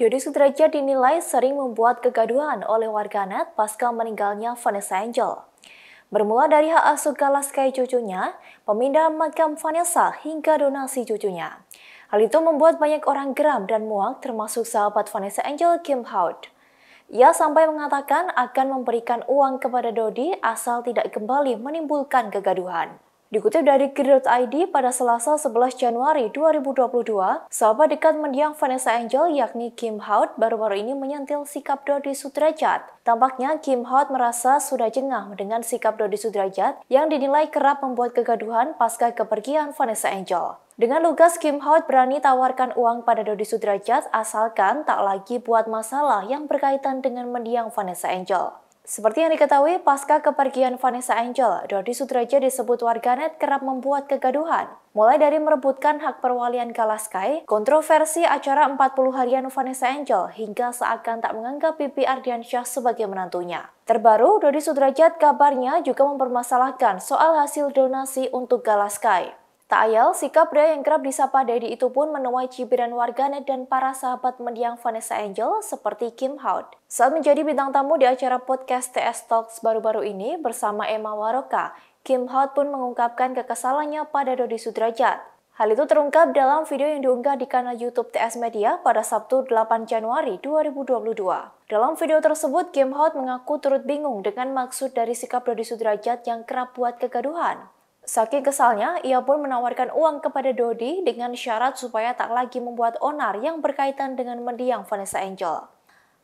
Dodi Sudrajat dinilai sering membuat kegaduhan oleh warganet pasca meninggalnya Vanessa Angel. Bermula dari hak asuh galas kayak cucunya, pemindahan makam Vanessa hingga donasi cucunya. Hal itu membuat banyak orang geram dan muak termasuk sahabat Vanessa Angel Kim Hout. Ia sampai mengatakan akan memberikan uang kepada Dodi asal tidak kembali menimbulkan kegaduhan. Dikutip dari Grid.id pada Selasa 11 Januari 2022, sahabat dekat mendiang Vanessa Angel yakni Kim Hout baru-baru ini menyentil sikap Dodi Sudrajat. Tampaknya Kim Hout merasa sudah jengah dengan sikap Dodi Sudrajat yang dinilai kerap membuat kegaduhan pasca kepergian Vanessa Angel. Dengan lugas Kim Hout berani tawarkan uang pada Dodi Sudrajat asalkan tak lagi buat masalah yang berkaitan dengan mendiang Vanessa Angel. Seperti yang diketahui, pasca kepergian Vanessa Angel, Dodi Sudraja disebut warganet kerap membuat kegaduhan. Mulai dari merebutkan hak perwalian Galaskai, kontroversi acara 40 harian Vanessa Angel, hingga seakan tak menganggap Bibi Ardiansyah sebagai menantunya. Terbaru, Dodi Sudrajat kabarnya juga mempermasalahkan soal hasil donasi untuk Galaskai. Tak ayal, sikap pria yang kerap disapa Dedi itu pun menuai cibiran warganet dan para sahabat mendiang Vanessa Angel seperti Kim Hout. Saat menjadi bintang tamu di acara podcast TS Talks baru-baru ini bersama Emma Waroka, Kim Hout pun mengungkapkan kekesalannya pada Dodi Sudrajat. Hal itu terungkap dalam video yang diunggah di kanal YouTube TS Media pada Sabtu 8 Januari 2022. Dalam video tersebut, Kim Hout mengaku turut bingung dengan maksud dari sikap Dodi Sudrajat yang kerap buat kegaduhan. Saking kesalnya, ia pun menawarkan uang kepada Dodi dengan syarat supaya tak lagi membuat onar yang berkaitan dengan mendiang Vanessa Angel.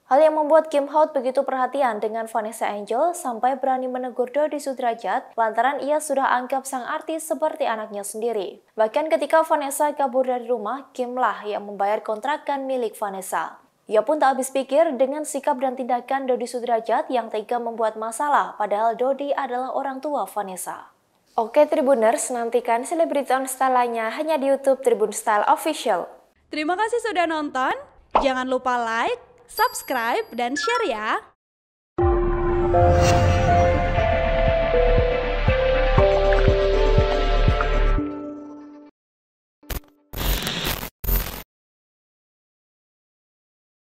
Hal yang membuat Kim Hout begitu perhatian dengan Vanessa Angel sampai berani menegur Dodi Sudrajat lantaran ia sudah anggap sang artis seperti anaknya sendiri. Bahkan ketika Vanessa kabur dari rumah, Kim lah yang membayar kontrakan milik Vanessa. Ia pun tak habis pikir dengan sikap dan tindakan Dodi Sudrajat yang tega membuat masalah padahal Dodi adalah orang tua Vanessa. Oke Tribuners, nantikan selebriti on style lainnya hanya di YouTube Tribun Style Official. Terima kasih sudah nonton. Jangan lupa like, subscribe, dan share ya.